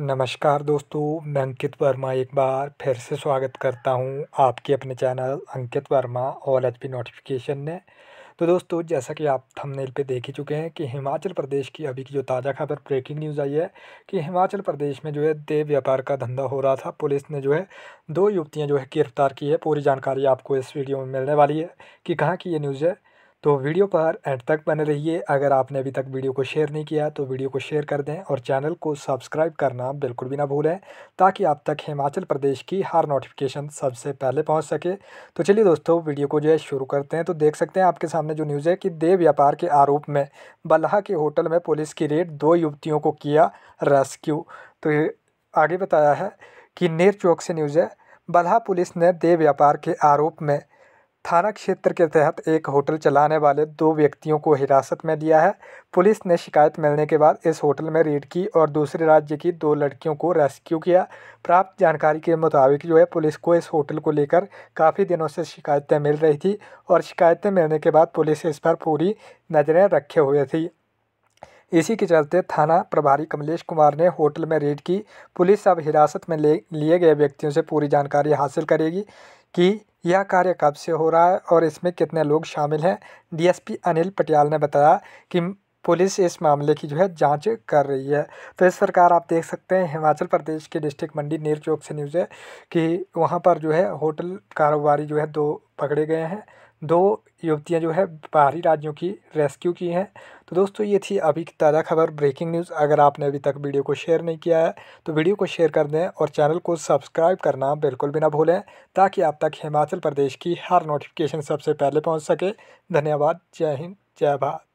नमस्कार दोस्तों मैं अंकित वर्मा एक बार फिर से स्वागत करता हूं आपके अपने channel Ankit Verma all H P notification ने तो दोस्तों जैसा कि आप थंबनेल पे देख ही चुके हैं कि हिमाचल प्रदेश की अभी की जो ताज़ा खबर ब्रेकिंग न्यूज़ आई है कि हिमाचल प्रदेश में जो है देव व्यापार का धंधा हो रहा था पुलिस ने जो है दो युवतियाँ जो है गिरफ्तार की है पूरी जानकारी आपको इस वीडियो में मिलने वाली है कि कहाँ की ये न्यूज़ है तो वीडियो पर एंड तक बने रहिए अगर आपने अभी तक वीडियो को शेयर नहीं किया तो वीडियो को शेयर कर दें और चैनल को सब्सक्राइब करना बिल्कुल भी ना भूलें ताकि आप तक हिमाचल प्रदेश की हर नोटिफिकेशन सबसे पहले पहुंच सके तो चलिए दोस्तों वीडियो को जो है शुरू करते हैं तो देख सकते हैं आपके सामने जो न्यूज़ है कि दे व्यापार के आरोप में बल्हा के होटल में पुलिस की रेड दो युवतियों को किया रेस्क्यू तो आगे बताया है कि नेर चौक से न्यूज़ है बल्हा पुलिस ने दे व्यापार के आरोप में थाना क्षेत्र के तहत एक होटल चलाने वाले दो व्यक्तियों को हिरासत में लिया है पुलिस ने शिकायत मिलने के बाद इस होटल में रेड की और दूसरे राज्य की दो लड़कियों को रेस्क्यू किया प्राप्त जानकारी के मुताबिक जो है पुलिस को इस होटल को लेकर काफ़ी दिनों से शिकायतें मिल रही थी और शिकायतें मिलने के बाद पुलिस इस पर पूरी नज़रें रखे हुए थी इसी के चलते थाना प्रभारी कमलेश कुमार ने होटल में रेड की पुलिस अब हिरासत में ले लिए गए व्यक्तियों से पूरी जानकारी हासिल करेगी कि यह कार्य कब से हो रहा है और इसमें कितने लोग शामिल हैं डीएसपी अनिल पटियाल ने बताया कि पुलिस इस मामले की जो है जांच कर रही है तो इस प्रकार आप देख सकते हैं हिमाचल प्रदेश के डिस्ट्रिक्ट मंडी नीर चौक से न्यूज़ है कि वहाँ पर जो है होटल कारोबारी जो है दो पकड़े गए हैं दो युवतियाँ जो है बाहरी राज्यों की रेस्क्यू की हैं तो दोस्तों ये थी अभी की ताज़ा खबर ब्रेकिंग न्यूज़ अगर आपने अभी तक वीडियो को शेयर नहीं किया है तो वीडियो को शेयर कर दें और चैनल को सब्सक्राइब करना बिल्कुल भी ना भूलें ताकि आप तक हिमाचल प्रदेश की हर नोटिफिकेशन सबसे पहले पहुँच सके धन्यवाद जय हिंद जय भारत